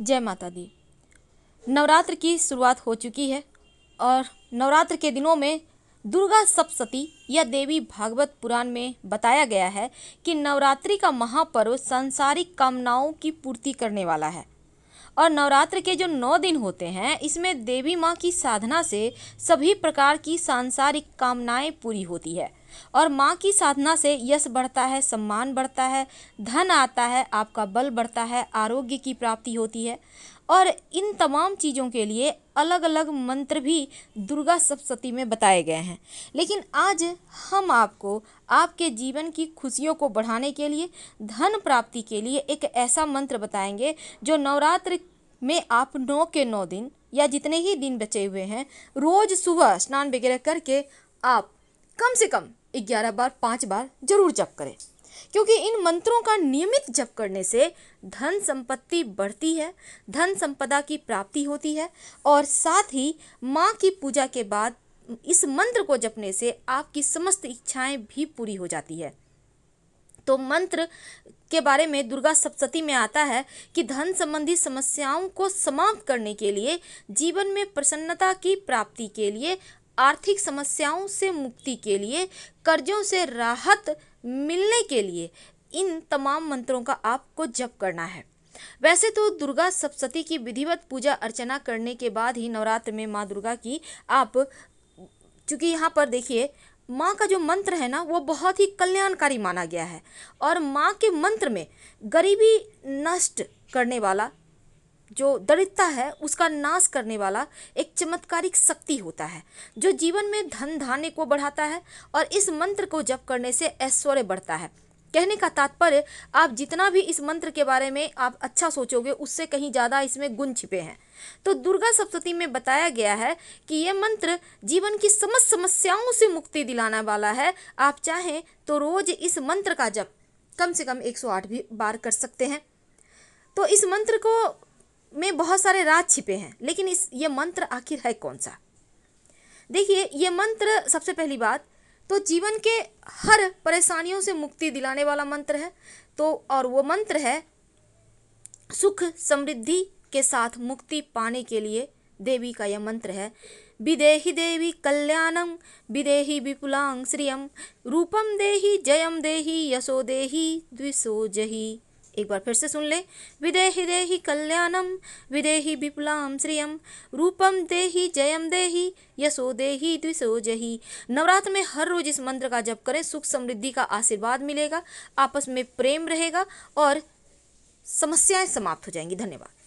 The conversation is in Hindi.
जय माता दी नवरात्र की शुरुआत हो चुकी है और नवरात्र के दिनों में दुर्गा सप्तती या देवी भागवत पुराण में बताया गया है कि नवरात्रि का महापर्व सांसारिक कामनाओं की पूर्ति करने वाला है और नवरात्र के जो नौ दिन होते हैं इसमें देवी माँ की साधना से सभी प्रकार की सांसारिक कामनाएं पूरी होती है और माँ की साधना से यश बढ़ता है सम्मान बढ़ता है धन आता है आपका बल बढ़ता है आरोग्य की प्राप्ति होती है और इन तमाम चीज़ों के लिए अलग अलग मंत्र भी दुर्गा सप्तती में बताए गए हैं लेकिन आज हम आपको आपके जीवन की खुशियों को बढ़ाने के लिए धन प्राप्ति के लिए एक ऐसा मंत्र बताएंगे जो नवरात्र में आप नौ के नौ दिन या जितने ही दिन बचे हुए हैं रोज़ सुबह स्नान वगैरह करके आप कम से कम ग्यारह बार पाँच बार जरूर जप करें क्योंकि इन मंत्रों का नियमित जप करने से धन संपत्ति बढ़ती है धन संपदा की प्राप्ति होती है और साथ ही माँ की पूजा के बाद इस मंत्र को जपने से आपकी समस्त इच्छाएं भी पूरी हो जाती है तो मंत्र के बारे में दुर्गा सप्तती में आता है कि धन संबंधी समस्याओं को समाप्त करने के लिए जीवन में प्रसन्नता की प्राप्ति के लिए आर्थिक समस्याओं से मुक्ति के लिए कर्जों से राहत मिलने के लिए इन तमाम मंत्रों का आपको जप करना है वैसे तो दुर्गा सप्तती की विधिवत पूजा अर्चना करने के बाद ही नवरात्र में माँ दुर्गा की आप चूँकि यहाँ पर देखिए माँ का जो मंत्र है ना वो बहुत ही कल्याणकारी माना गया है और माँ के मंत्र में गरीबी नष्ट करने वाला जो दरिद्रता है उसका नाश करने वाला एक चमत्कारिक शक्ति होता है जो जीवन में धन धान्य को बढ़ाता है और इस मंत्र को जप करने से ऐश्वर्य बढ़ता है कहने का तात्पर्य आप जितना भी इस मंत्र के बारे में आप अच्छा सोचोगे उससे कहीं ज़्यादा इसमें गुण छिपे हैं तो दुर्गा सप्तती में बताया गया है कि यह मंत्र जीवन की समस्त समस्याओं से मुक्ति दिलाने वाला है आप चाहें तो रोज़ इस मंत्र का जप कम से कम 108 भी बार कर सकते हैं तो इस मंत्र को में बहुत सारे राज छिपे हैं लेकिन इस ये मंत्र आखिर है कौन सा देखिए ये मंत्र सबसे पहली बात तो जीवन के हर परेशानियों से मुक्ति दिलाने वाला मंत्र है तो और वो मंत्र है सुख समृद्धि के साथ मुक्ति पाने के लिए देवी का यह मंत्र है विदेही देवी कल्याणम विदेही विपुलांग श्रियम रूपम देही जयम देही यशो देही द्विशो जही एक बार फिर से सुन ले विदेहि देहि कल्याणम विदेहि विपुलाम श्रियम रूपम देहि जयम देहि यशो देहि जहि नवरात्र में हर रोज इस मंत्र का जप करें सुख समृद्धि का आशीर्वाद मिलेगा आपस में प्रेम रहेगा और समस्याएं समाप्त हो जाएंगी धन्यवाद